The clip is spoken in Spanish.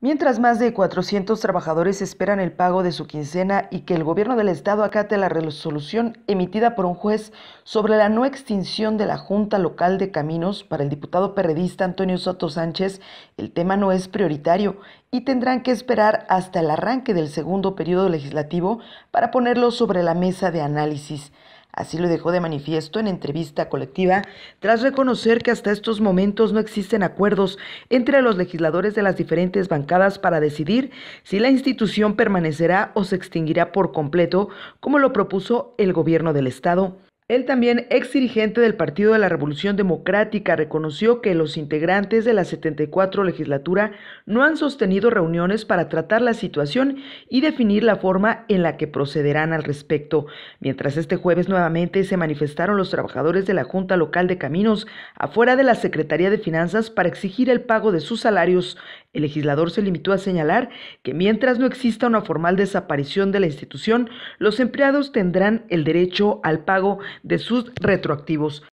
Mientras más de 400 trabajadores esperan el pago de su quincena y que el gobierno del estado acate la resolución emitida por un juez sobre la no extinción de la Junta Local de Caminos para el diputado perredista Antonio Soto Sánchez, el tema no es prioritario y tendrán que esperar hasta el arranque del segundo periodo legislativo para ponerlo sobre la mesa de análisis. Así lo dejó de manifiesto en entrevista colectiva tras reconocer que hasta estos momentos no existen acuerdos entre los legisladores de las diferentes bancadas para decidir si la institución permanecerá o se extinguirá por completo, como lo propuso el gobierno del Estado. El también ex dirigente del Partido de la Revolución Democrática reconoció que los integrantes de la 74 legislatura no han sostenido reuniones para tratar la situación y definir la forma en la que procederán al respecto. Mientras este jueves nuevamente se manifestaron los trabajadores de la Junta Local de Caminos afuera de la Secretaría de Finanzas para exigir el pago de sus salarios, el legislador se limitó a señalar que mientras no exista una formal desaparición de la institución, los empleados tendrán el derecho al pago de sus retroactivos.